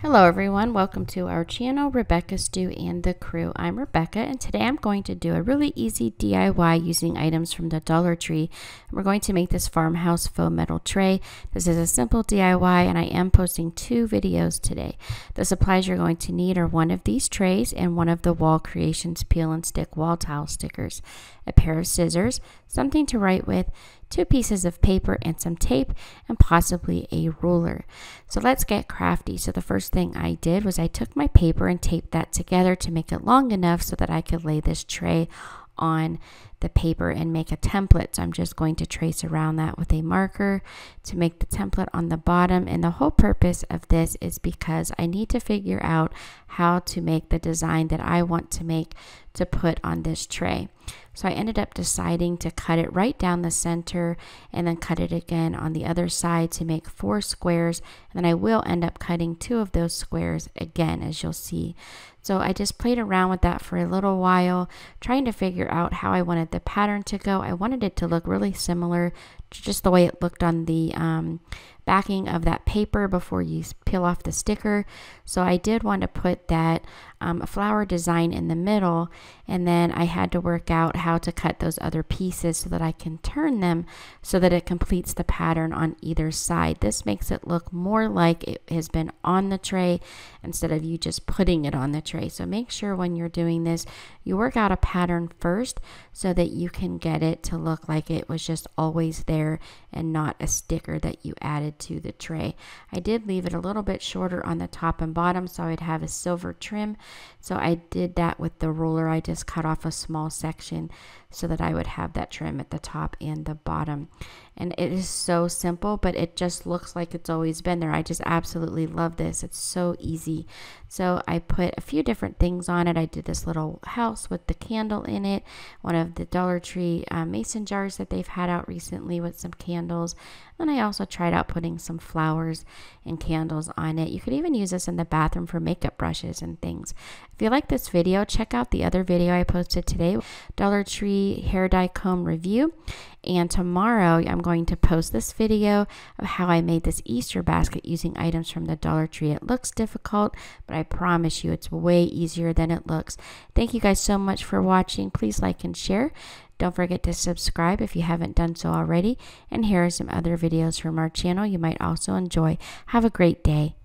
Hello everyone, welcome to our channel, Rebecca Stew and the crew. I'm Rebecca and today I'm going to do a really easy DIY using items from the Dollar Tree. We're going to make this farmhouse faux metal tray. This is a simple DIY and I am posting two videos today. The supplies you're going to need are one of these trays and one of the Wall Creations peel and stick wall tile stickers, a pair of scissors, something to write with, two pieces of paper and some tape, and possibly a ruler. So let's get crafty. So the first thing I did was I took my paper and taped that together to make it long enough so that I could lay this tray on the paper and make a template. So I'm just going to trace around that with a marker to make the template on the bottom. And the whole purpose of this is because I need to figure out how to make the design that I want to make to put on this tray. So I ended up deciding to cut it right down the center and then cut it again on the other side to make four squares. And then I will end up cutting two of those squares again, as you'll see. So I just played around with that for a little while, trying to figure out how I wanted the pattern to go. I wanted it to look really similar just the way it looked on the um, backing of that paper before you peel off the sticker. So I did want to put that um, flower design in the middle and then I had to work out how to cut those other pieces so that I can turn them so that it completes the pattern on either side. This makes it look more like it has been on the tray instead of you just putting it on the tray. So make sure when you're doing this, you work out a pattern first so that you can get it to look like it was just always there there and not a sticker that you added to the tray. I did leave it a little bit shorter on the top and bottom so I'd have a silver trim. So I did that with the ruler. I just cut off a small section so that I would have that trim at the top and the bottom and it is so simple but it just looks like it's always been there I just absolutely love this it's so easy so I put a few different things on it I did this little house with the candle in it one of the Dollar Tree uh, mason jars that they've had out recently with some candles and I also tried out putting some flowers and candles on it you could even use this in the bathroom for makeup brushes and things if you like this video, check out the other video I posted today, Dollar Tree hair dye comb review. And tomorrow I'm going to post this video of how I made this Easter basket using items from the Dollar Tree. It looks difficult, but I promise you it's way easier than it looks. Thank you guys so much for watching. Please like and share. Don't forget to subscribe if you haven't done so already. And here are some other videos from our channel you might also enjoy. Have a great day.